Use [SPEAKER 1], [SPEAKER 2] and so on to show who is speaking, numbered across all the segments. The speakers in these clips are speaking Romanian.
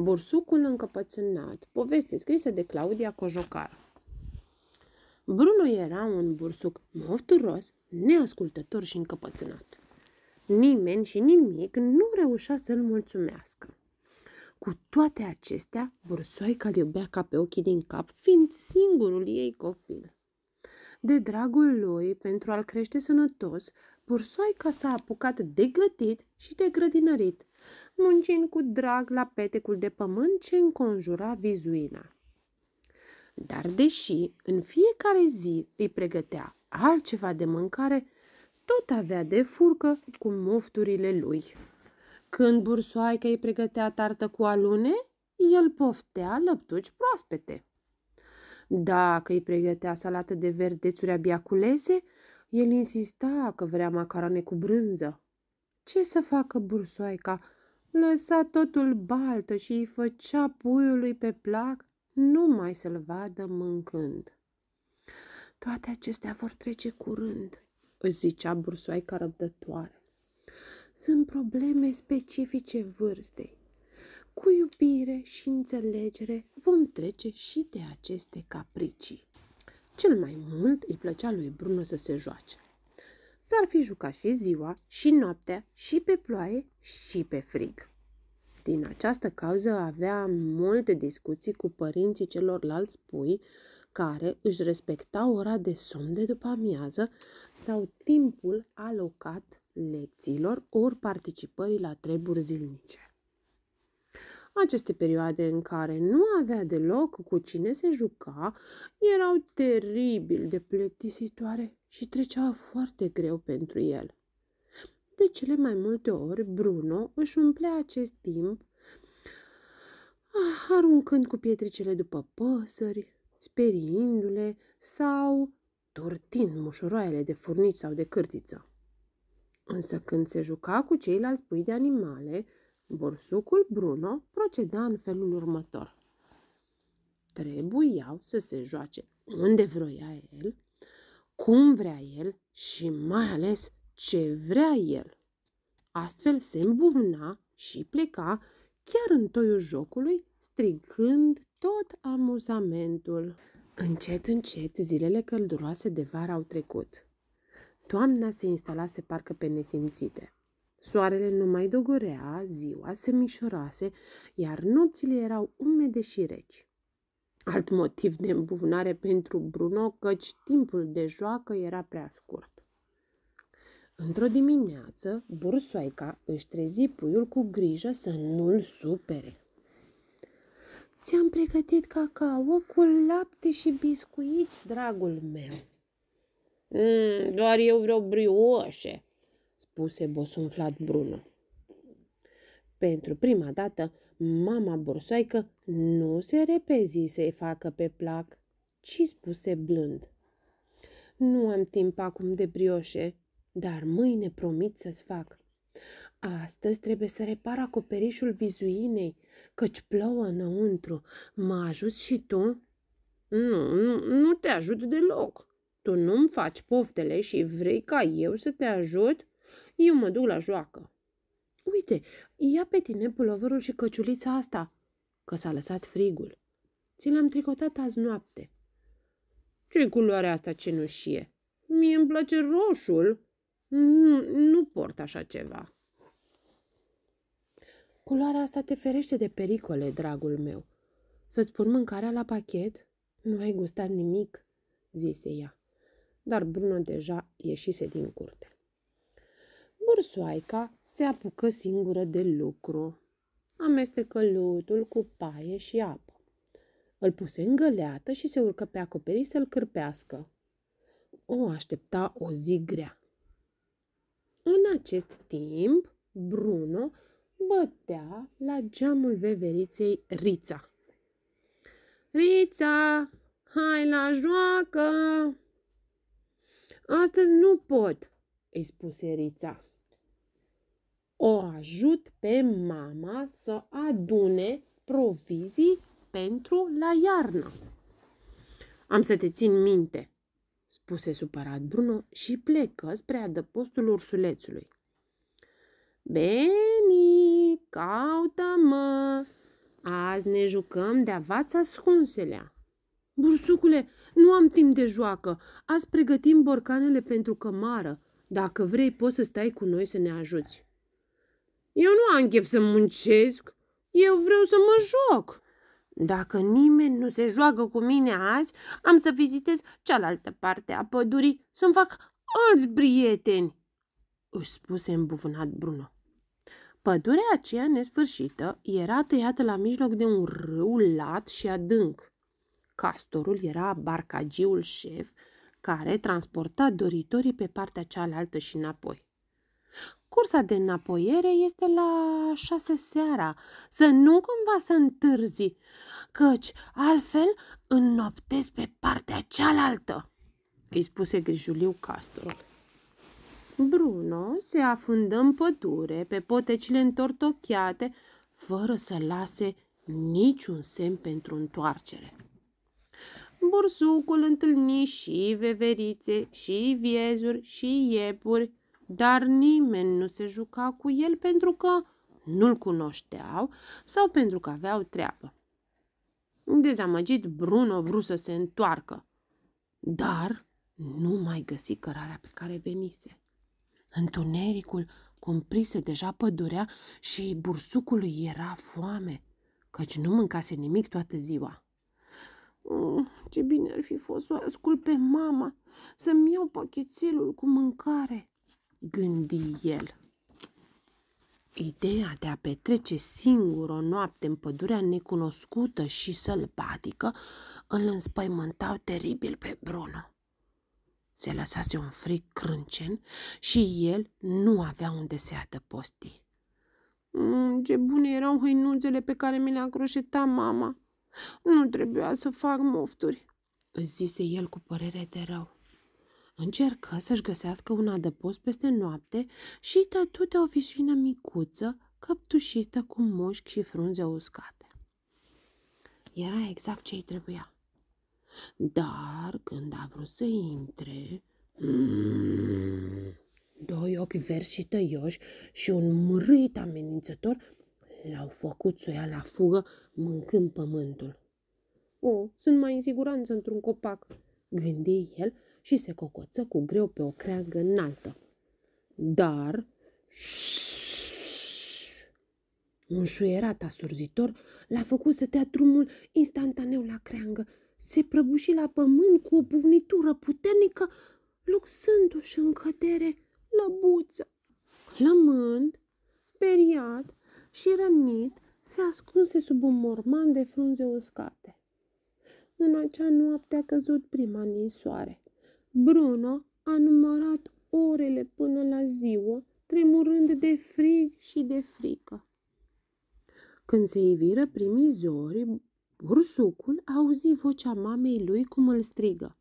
[SPEAKER 1] Bursucul încăpățânat, poveste scrisă de Claudia Cojocar. Bruno era un bursuc mofturos, neascultător și încăpățânat. Nimeni și nimic nu reușea să-l mulțumească. Cu toate acestea, bursoica îl iubea ca pe ochii din cap, fiind singurul ei copil. De dragul lui, pentru a-l crește sănătos, Bursoica s-a apucat de gătit și de grădinărit, muncind cu drag la petecul de pământ ce înconjura vizuina. Dar deși în fiecare zi îi pregătea altceva de mâncare, tot avea de furcă cu mofturile lui. Când bursoaica îi pregătea tartă cu alune, el poftea lăptuci proaspete. Dacă îi pregătea salată de verdețuri abia culese, el insista că vrea macarone cu brânză. Ce să facă bursoaica? Lăsa totul baltă și îi făcea puiului pe plac numai să-l vadă mâncând. Toate acestea vor trece curând, își zicea bursoaica răbdătoare. Sunt probleme specifice vârstei. Cu iubire și înțelegere vom trece și de aceste capricii. Cel mai mult îi plăcea lui Bruno să se joace. S-ar fi jucat și ziua, și noaptea, și pe ploaie, și pe frig. Din această cauză avea multe discuții cu părinții celorlalți pui, care își respectau ora de somn de după amiază sau timpul alocat lecțiilor ori participării la treburi zilnice. Aceste perioade în care nu avea deloc cu cine se juca erau teribil de plictisitoare și treceau foarte greu pentru el. De cele mai multe ori, Bruno își umplea acest timp ah, aruncând cu pietricele după păsări, speriindu-le sau turtind mușuroaiele de furnici sau de cârtiță. Însă când se juca cu ceilalți pui de animale, Bursucul Bruno proceda în felul următor. Trebuiau să se joace unde vroia el, cum vrea el și mai ales ce vrea el. Astfel se îmbuvna și pleca chiar în toiul jocului, strigând tot amuzamentul. Încet, încet, zilele călduroase de vară au trecut. Toamna se instalase parcă pe nesimțite. Soarele nu mai dogorea, ziua se mișorase, iar nopțile erau umede și reci. Alt motiv de îmbuvnare pentru Bruno, căci timpul de joacă era prea scurt. Într-o dimineață, bursoaica își trezi puiul cu grijă să nu-l supere. Ți-am pregătit cacao cu lapte și biscuiți, dragul meu. Mm, doar eu vreau brioșe, spuse bosunflat Bruno. Pentru prima dată, mama bursoaică nu se repezi să-i facă pe plac, ci spuse blând. Nu am timp acum de brioșe, dar mâine promit să-ți fac. Astăzi trebuie să repar acoperișul vizuinei, căci plouă înăuntru. Mă ajut și tu? Nu, nu, nu te ajut deloc. Tu nu-mi faci poftele și vrei ca eu să te ajut? Eu mă duc la joacă. Uite, ia pe tine puloverul și căciulița asta, că s-a lăsat frigul. Ți l-am tricotat azi noapte. Ce culoare asta cenușie? Mie îmi place roșul. Nu, nu port așa ceva. Culoarea asta te ferește de pericole, dragul meu. Să-ți pun mâncarea la pachet? Nu ai gustat nimic, zise ea. Dar Bruno deja ieșise din curte. Ursoaica se apucă singură de lucru. Amestecă lutul cu paie și apă. Îl puse în găleată și se urcă pe acoperiș să-l cârpească. O aștepta o zi grea. În acest timp, Bruno bătea la geamul veveriței Rița. Rița, hai la joacă! Astăzi nu pot, îi spuse Rița. O ajut pe mama să adune provizii pentru la iarnă. Am să te țin minte, spuse supărat Bruno și plecă spre adăpostul ursulețului. Beni, caută-mă! Azi ne jucăm de a vața scunselea. Bursucule, nu am timp de joacă. Azi pregătim borcanele pentru cămară. Dacă vrei, poți să stai cu noi să ne ajuți. Eu nu am chef să muncesc, eu vreau să mă joc. Dacă nimeni nu se joacă cu mine azi, am să vizitez cealaltă parte a pădurii să-mi fac alți prieteni, își spuse îmbuvânat Bruno. Pădurea aceea nesfârșită era tăiată la mijloc de un râu lat și adânc. Castorul era barcagiul șef care transporta doritorii pe partea cealaltă și înapoi. Cursa de înapoiere este la șase seara. Să nu cumva să întârzi, căci altfel înnoptezi pe partea cealaltă, îi spuse grijuliu castorul. Bruno se afundă în pădure, pe potecile întortocheate, fără să lase niciun semn pentru întoarcere. Bursucul întâlni și veverițe, și viezuri, și iepuri, dar nimeni nu se juca cu el pentru că nu-l cunoșteau sau pentru că aveau treabă. Dezamăgit, Bruno vrut să se întoarcă, dar nu mai găsi cărarea pe care venise. Întunericul cumprise deja pădurea și bursucului era foame, căci nu mâncase nimic toată ziua. Uh, ce bine ar fi fost să ascult pe mama, să-mi iau pachetelul cu mâncare gândi el. Ideea de a petrece singur o noapte în pădurea necunoscută și sălbatică îl înspăimântau teribil pe Bruno. Se lăsase un fric crâncen și el nu avea unde se adăposti. Mm, ce bune erau hăinuțele pe care mi le-a croșetat mama! Nu trebuia să fac mofturi, zise el cu părere de rău. Încercă să-și găsească un adăpost peste noapte și tătu de o visuină micuță, căptușită cu mușchi și frunze uscate. Era exact ce-i trebuia. Dar când a vrut să intre, mm, doi ochi verzi și tăioși și un mrit amenințător l-au făcut să ia la fugă mâncând pământul. O, oh, sunt mai în siguranță într-un copac, gândi el și se cocoță cu greu pe o creangă înaltă. Dar, un șuierat asurzitor l-a făcut să dea drumul instantaneu la creangă. Se prăbuși la pământ cu o buvnitură puternică, luxându-și în cădere lăbuță. Flămând, speriat și rănit, se ascunse sub un morman de frunze uscate. În acea noapte a căzut prima ninsoare. Bruno a numărat orele până la ziua, tremurând de frig și de frică. Când se iviră primii zori, ursucul auzi vocea mamei lui cum îl strigă.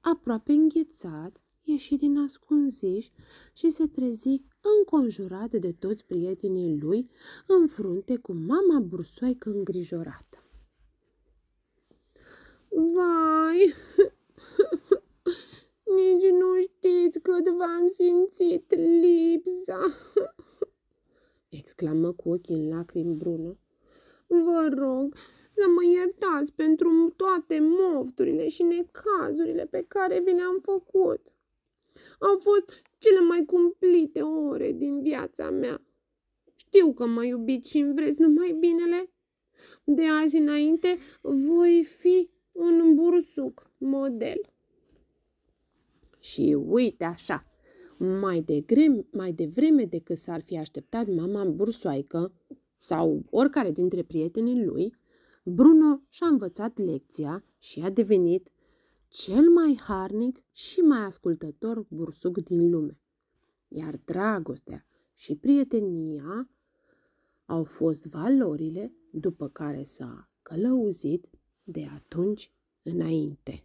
[SPEAKER 1] Aproape înghețat, ieși din ascunziș și se trezi înconjurat de toți prietenii lui, în frunte cu mama bursoaică îngrijorată. Vai, v-am simțit lipsa!" exclamă cu ochii în lacrimi brună. Vă rog să mă iertați pentru toate mofturile și necazurile pe care vi le-am făcut. Au fost cele mai cumplite ore din viața mea. Știu că mă iubiți și îmi vreți numai binele. De azi înainte voi fi un bursuc model. Și uite așa, mai, degreme, mai devreme decât s-ar fi așteptat mama bursoaică sau oricare dintre prietenii lui, Bruno și-a învățat lecția și a devenit cel mai harnic și mai ascultător bursuc din lume. Iar dragostea și prietenia au fost valorile după care s-a călăuzit de atunci înainte.